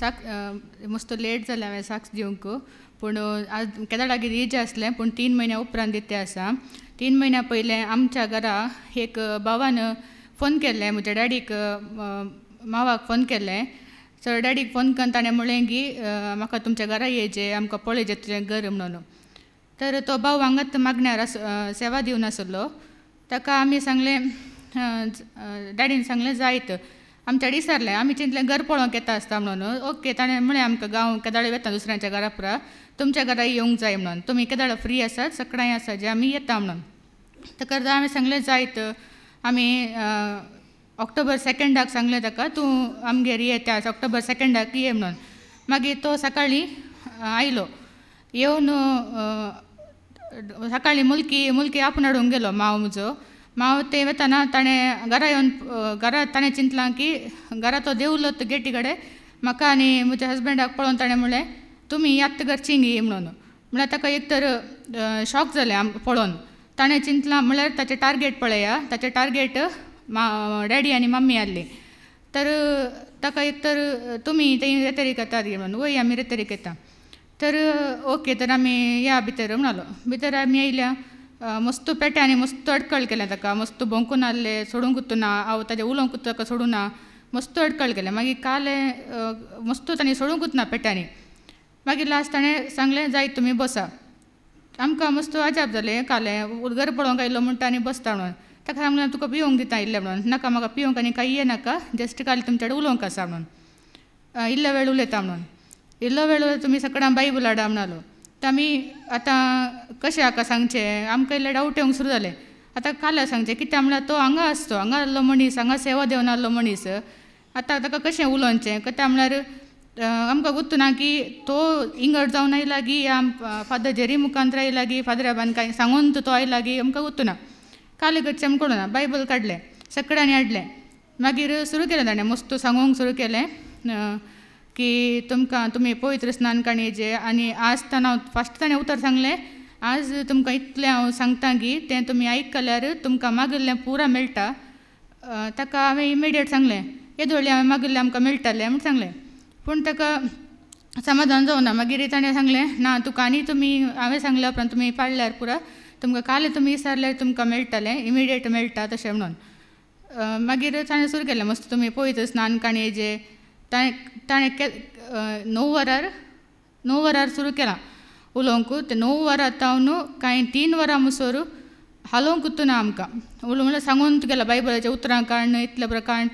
साक मस्त लेट जाला हांवें साक्स दिवंक पूण आज केन्ना लागीं रीज आसलें पूण तीन म्हयन्या उपरांत दिते आसा तीन म्हयन्या पयलें आमच्या घरा एक भावान फोन केल्लें म्हज्या डॅडीक मावाक फोन केल्लें सर डॅडीक फोन करून ताणें म्हणलें की म्हाका तुमच्या घरा येजे आमकां जे तुजें घर म्हणून तर तो भाव हांगात मागण्यार सेवा दिवन आसलो ताका आमी सांगलें डॅडीन सांगलें जायत आमच्या डिसारलें आमी चिंतलें घर पळोवंक येता आसता म्हणून ओके ताणें म्हणलें आमकां गांव केदाळे वेता दुसऱ्यांच्या घरा पुरा तुमच्या घरा येवंक जाय म्हणून तुमी केदाळ फ्री आसात सकाळी आसा जे आमी येता म्हणून तर करता हांवें सांगलें जायत आमी ऑक्टोबर सेकेंडाक सांगले ताका तूं आमगेर येता ऑक्टोबर सेकेंडाक ये म्हणून मागीर तो सकाळीं आयलो येवन सकाळीं मुलकी मुलकी आपूण हाडूंक गेलो माव ಮಾವು ತೇವೆ ತನ ತಣೆ घरा ಒಂದು ಗರ ತಣೆ की घरा तो देवलोत गेटीकडे म्हाका आनी म्हज्या हजबंडाक पळोवन ताणें म्हणलें तुमी यात घरची ये म्हणून म्हळ्यार ताका एक तर शॉक जालें पळोवन ताणें चिंतलां म्हळ्यार ताचें टार्गेट पळया ताचें टार्गेट डॅडी आनी मम्मी आसली तर ताका एक तर तुमी रेतरी रेतेरीक येतात म्हणून वय आमी रेतेरीक येता तर ओके तर आमी या भितर म्हणालो भितर आमी येयल्या मस्त पेट्यांनी मस्त अडकळ केल्या ताका मस्त आले सोडून सोडूंक ना हांव ताजें उलोवंकूच ताका ना मस्त अडकळ केलें मागीर काले मस्त ताणी सोडून ना पेट्यांनी मागीर लास्ट ताणें सांगलें जाय तुमी बसा आमकां मस्त अजाप जालें कालें उदगर पळोवंक आयलो म्हणटा आनी बसता म्हणून ताका सांगलें तुका पियोंक दिता इल्लें म्हणून नाका म्हाका पिवंक आनी कांय नाका जस्ट काल तुमचे कडेन उलोवंक आसा म्हणून इल्लो वेळ उलयता म्हणून इल्लो वेळ तुमी सकाळां बाई उलाडा म्हणालो आमी आता कशें हाका सांगचे आमक इल्लें डावट येवंक सुरू जालें आतां काला सांगचें की म्हणल्यार तो हांगा असतो हांगा आसलो मनीस हांगा सेवा देऊन आसलो मनीस आता ताका कशें उलोवचें त्या म्हणल्यार आमकां गोत्तू ना की तो इंगड जावन आयला की या फादर जेरी मुखांत आयला की फादर बाबान सांगून तो आयला की आमकां गोत्तू ना काले करचें आमकां ना बायबल काडलें सगळ्यांनी हाडले मागीर सुरू केलें ताणें मस्त सांगूंक सुरू केलें की तुमकां तुमी पवित्र स्नान काणयेचें आनी आज हांव फास्ट ताणें उतर सांगलें आज तुमकां इतलें हांव सांगता की तें तुमी आयकल्यार तुमकां मागिल्लें पुरा मेळटा ताका हांवें इमिडियेट सांगलें येदोळें हांवें मागिल्लें आमकां मेळटलें म्हूण सांगलें पूण ताका समाधान जावना मागीर ताणें सांगलें ना तुका आनी तुमी हांवें सांगल्या उपरांत तुमी पाडल्यार पुरा तुमकां काल तुमी विसारल्यार तुमकां मेळटलें इमिडियेट मेळटा तशें म्हणून मागीर ताणें सुरू केलें मस्त तुमी पळयत स्नान काणयेचें जे ताणें ताणें णव वरार णव वरार सुरू केला उलोवंकू ते णव वरां जावन कांय तीन वरां मुसोर हालोवंक ना आमकां उलो म्हळ्यार सांगून गेला बायबलाच्या उतरां काण इतले प्रकार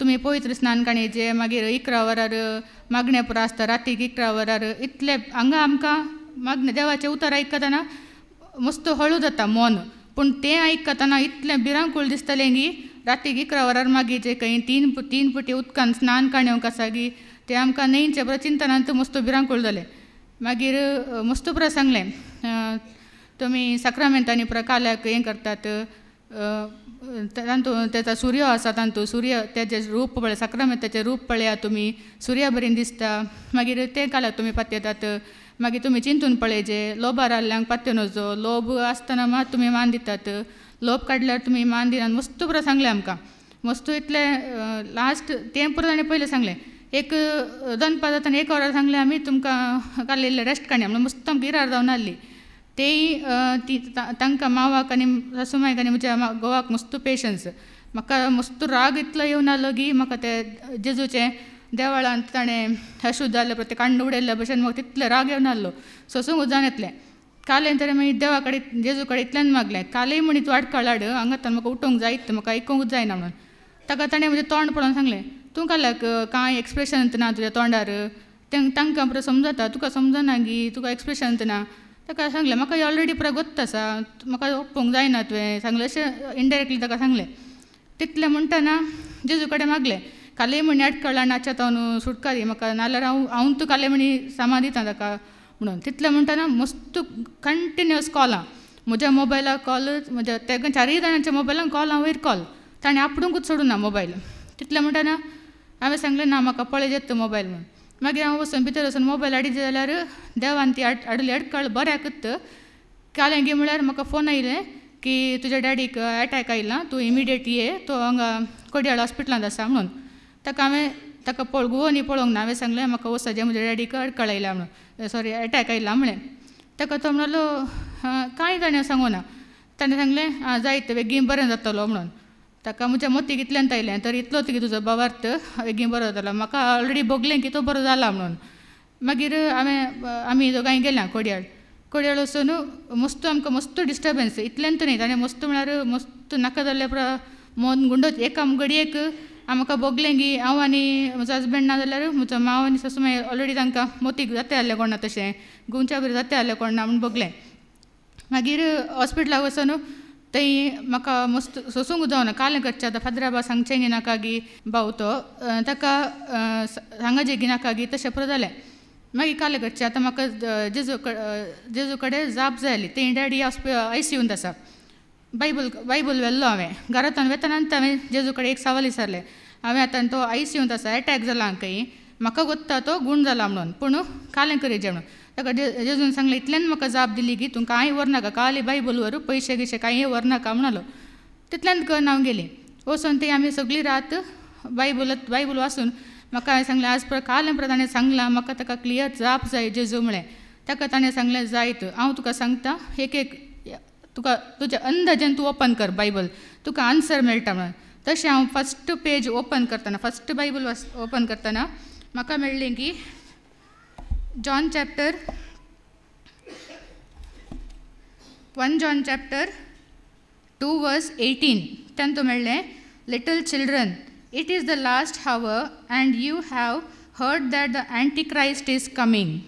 तुमी पवित्र स्नान काणयेचे मागीर इकरा वरार मागण्या पुरो आसता रातीक इकरा वरार इतले हांगा आमकां मागणें देवाचें उतर आयकतना मस्त हळू जाता मोन पूण तें आयकतना इतलें भिरांकूळ दिसतलें की रातीगी वरार जे खंय तीन तीन पुटी उदकान स्नान काणें कासागी ते आमकां न्हंयचे बरो चिंतनान तूं भिरांक जालें मागीर पुरो सांगलें तुमी साक्रामेंतांनी काल्याक हें करतात तातूंत त्याचा सूर्य आसा तातूंत सूर्य तेजे रूप पळय साक्रामेंताचें रूप पळया तुमी सूर्या बरें दिसता मागीर तें काल्याक तुमी पातयतात मागीर तुमी चिंतून पळय जे लोबार आहल्यांक पातय नजो लोब आसतना मात तुमी मान दितात लोप काडल्यार तुम्ही मान दिला मस्त पुरो सांगले आमकां मस्तू इतलें लास्ट तें पुरो ताणें पयलें सांगलें एक दनपार जाता एक वरार सांगलें आमी तुमकां कालिल्लें रेस्ट काणी म्हणून मस्त आमकां इरार तेय ती तांकां मावाक आनी सासूमायक आनी म्हज्या घोवाक मस्त पेशन्स म्हाका मस्त राग इतलो येवन आलो की म्हाका ते जेजूचें देवाळांत ताणें अशुद्ध जाल्लें प्रत्येक तें कांड उडयल्ल्या भशेन म्हाका तितलो राग येवन आसलो सोंसूंक उजान येतलें कालें मागीर देवा कडेन जेजू कडेन इतल्यान मागलें कालय म्हणीत वाट काळाड हांगा म्हाका उठोंक जायत म्हाका आयकूंक जायना म्हणून ताका ताणें म्हजें तोंड पळोवन सांगलें तूं काल्याक कांय एक्सप्रेशन ना तुज्या तोंडार तांकां पुरो समजता तुका समजना गी तुका एक्सप्रेशन ना ताका सांगलें म्हाका ऑलरेडी पुरो गोत्त आसा म्हाका ओपोवंक जायना तुवें सांगलें अशें इनडायरेक्टली ताका सांगलें तितलें म्हणटना जेजू कडेन मागलें काले म्हणी आटकळा नाचत न्हू सुटका दी म्हाका नाल्यार हांव हांव तूं काले म्हणी सामान दिता ताका म्हणून तितलें म्हणटना मस्त कंटिन्युअस कॉलां म्हज्या मोबायलाक कॉल म्हज्या तेका चारय जाणांच्या मोबायलान कॉल हांव वयर कॉल ताणें आपणूकच सोडूं ना मोबायल तितलें म्हणटना हांवें सांगलें ना म्हाका पळय येत तो मोबायल म्हणून मागीर हांव वचून भितर वचून मोबायल हाडी जाल्यार देवान ती हाड हाडली अडकळ बऱ्याकच काल हांगे म्हळ्यार म्हाका फोन आयलें की तुज्या डॅडीक एटॅक आयला तूं इमिडियेट ये तो हांगा कोडयाळ हॉस्पिटलांत आसा म्हणून ताका हांवें ताका पळगुवो न्ही पळोवंक ना हांवें सांगलें म्हाका हो सजे डॅडी कड कळयला म्हणून सॉरी एटॅक आयला म्हणलें ताका तो म्हणलो कांय ताणें ना ताणें सांगलें आं जायत बेगीन बरें जातलो म्हणून ताका म्हज्या मतीक इतल्यान आयलें तर इतलो तुगे तुजो बाबार्थ बेगीन बरो जातलो म्हाका ऑलरेडी भोगलें की तो बरो जाला म्हणून मागीर हांवें आमी दोगांय गेल्या कोडयाळ कोडयाळ वचून मस्त आमकां मस्त डिस्टर्बन्स इतल्यान तर न्ही ताणें मस्त म्हळ्यार मस्त नाका जाल्ले पुरा मन गुंडोच एका घडयेक आमकां गी हांव आनी म्हजो हजबंड ना जाल्यार म्हजो मांव आनी मागीर ऑलरेडी तांकां मोतीक जाता कोण कोणा तशें गोंयच्या भितर जाता आसलें कोण ना म्हूण बोगलें मागीर हॉस्पिटलाक वचून थंय म्हाका मस्त सोसूंक जावना कालें करचें आतां बाबा सांगचें गी नाका गी भाव तो ताका सांगाचें गी नाका गी तशें पुरो जालें मागीर कालें करचें आतां म्हाका जेजू जेजू कडेन जाप जाय आसली थंय डॅडी हॉस्पि आय सी यूंत आसा बायबल बायबल वेल्लो हांवें घरांतल्यान वेतना हांवें जेजू कडेन एक सावल विसरलें हांवें आतां तो आयस येवन आसा एटॅक जाला खंय म्हाका गोत्ता तो गूण जाला म्हणून पूण कालें जे म्हणून ताका जेजून सांगलें इतल्यान म्हाका जाप दिली की तुमकां कांय व्हरनाका काली बायबल व्हरू पयशे गिशे कांय व्हरनाका म्हणलो तितल्यान करून हांव गेले वचून ती आमी सगळी रात बायबल बायबल वाचून म्हाका हांवें सांगलें आज पर कालें पर ताणें सांगलां म्हाका ताका क्लियर जाप जाय जेजू म्हळें ताका ताणें सांगलें जायत हांव तुका सांगता एक एक तुका तुज्या अंदाजान तूं ओपन कर बायबल तुका आन्सर मेळटा म्हणून तशें हांव फस्ट पेज ओपन करतना फस्ट बायबल ओपन करतना म्हाका मेळ्ळें की John chapter one John chapter two verse eighteen तातूंत मेळ्ळें little children it is the last hour and you have heard that the antichrist is coming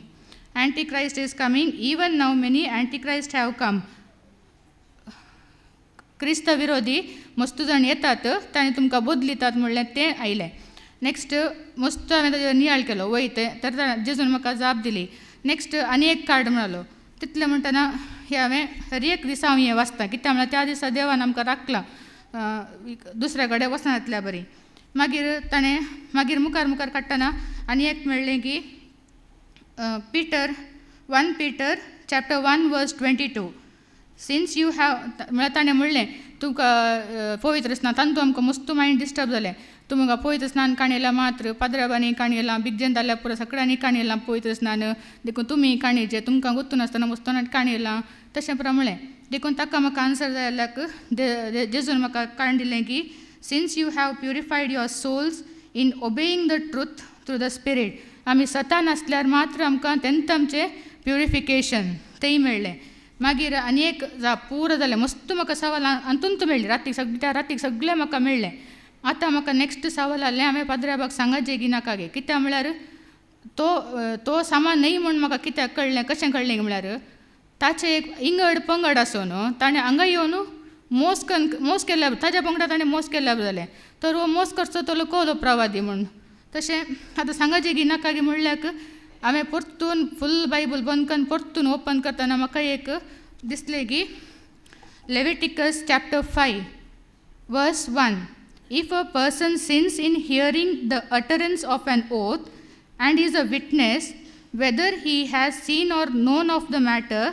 antichrist is coming even now many antichrist have come क्रिस्त विरोधी मस्तू जण येतात ताणें तुमकां बदलितात म्हणलें ते आयले नेक्स्ट मस्त हांवें ताजेर नियाळ केलो वयत तर जेजून म्हाका जाप दिली नेक्स्ट आनी एक कार्ड म्हणालो तितलें म्हणटना हे हांवें हर एक दिसा हांव हें वाचतां कित्याक म्हणल्यार त्या दिसा देवान आमकां राखलां दुसऱ्या कडेन वचनातल्या बरी मागीर ताणें मागीर मुखार मुखार काडटना आनी एक म्हणलें की Peter one Peter chapter one verse twenty two since you have म्हळ्यार ताणें म्हणलें तुमकां पवित्र स्नान तांतू आमकां मस्त मायंड डिस्टर्ब जालें तुमकां पवित्र स्नान काणयलां मात्र पाद्राबांनी काणयलां बिगजेन जाल्या पुरो सगळ्यांनी काणयलां पवित्र स्नान देखून तुमी काणयचें तुमकां गोत्तू नासतना मस्त नाट काणयलां तशें प्रमाणें देखून ताका म्हाका आन्सर जाय जाल्यार जेजून म्हाका काण दिलें की since you have purified your souls in obeying the truth through the spirit आमी सता नासल्यार मात्र आमकां तेन्ना आमचें प्युरिफिकेशन तेंय मेळ्ळें मागीर आनी एक जाप पुरो जालें मस्त म्हाका सवाल हातूंत मेळ्ळी रातीक सगळ्या रातीक सगळें म्हाका मेळ्ळें आतां म्हाका नॅक्स्ट सावल आहलें हांवें पाद्राबाक सांगाचें गी नाका गे कित्याक म्हळ्यार तो तो सामान न्ही म्हूण म्हाका कित्याक कळ्ळें कशें कळ्ळें म्हळ्यार ताचे एक इंगड पंगड न्हू ताणें हांगा येवन मोस कन मोस केल्या ताज्या पंगडा ताणें मोस केल्या जालें तर हो मोस करचो तो लोक कोलो प्रवादी म्हूण तशें आतां सांगाचें गी नाका गे म्हणल्यार हावे परतून फुल बायबल बनकन परतून ओपन करताना मला एक दिसले की Leviticus chapter five verse one if a person sins in hearing the utterance of an oath and is a witness whether he has seen or known of the matter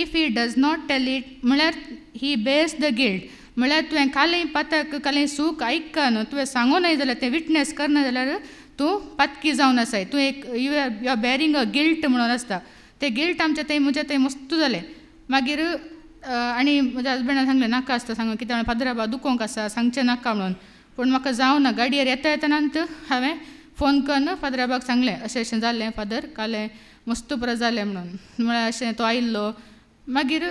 if he does not tell it म्हणजे ही base the गिल्ड म्हळ्यार तुवें कालें पथक कालें सूख आयकना तुवें सांगू नाही जाल्यार ते विटनेस करना तूं पातकी जावन आसाय तूं एक you are you are bearing a guilt म्हणून आसता तें गिल्ट आमचें थंय म्हजें थंय मस्त जालें मागीर आनी म्हज्या हजबंडान सांगलें नाका आसता सांग कित्याक पाद्राबा दुखोंक आसा सांगचें नाका म्हणून पूण म्हाका जावना गाडयेर येता येतानांत हांवें फोन करून फादराबाक सांगलें अशें अशें जालें फादर कालें मस्त परत जालें म्हणून म्हळ्यार अशें तो आयिल्लो मागीर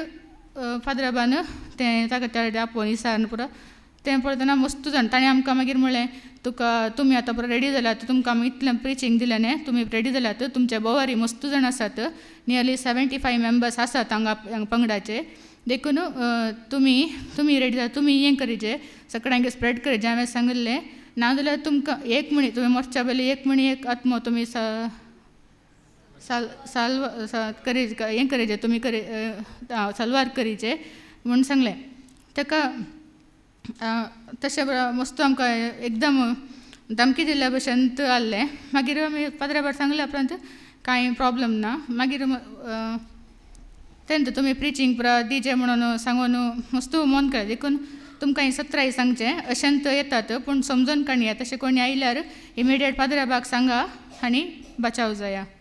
फादराबान तें ताका त्या आपोवन इसारन पुरो तें पळय तेन्ना मस्त जाण ताणें आमकां मागीर म्हणलें तुका तुमी आतां पुरो रेडी जाल्यात तुमकां आमी इतलें प्रिचींग दिलें न्ही तुमी रेडी जाल्यात तुमचे बोवारी मस्त जाण आसात नियरली सेवेंटी फायव मेंबर्स आसात हांगा पंगडाचे देखून तुमी तुमी रेडी जाल्यात तुमी हें करिचें सगळ्यांक स्प्रेड करिचें हांवें सांगिल्लें नाजाल्यार तुमकां एक म्हणी तुमी मरच्या पयली एक म्हणी एक आत्मो तुमी सा साल साल्व हें करिचें तुमी करी साल्वार करिचें म्हूण सांगलें ताका तशें मस्त आमकां एकदम धमकी दिल्ल्या भशेन आसलें मागीर आमी पंदरा भाट सांगले उपरांत कांय प्रोब्लम ना मागीर तेन्ना तुमी प्रिचींग पुरा जे म्हणून सांगून मस्त मोन केलें देखून तुमकां हें सत्राय सांगचें अशें येतात पूण समजून काणया तशें कोणी आयल्यार इमिडियेट पाद्राबाग सांगा आनी बचाव जाया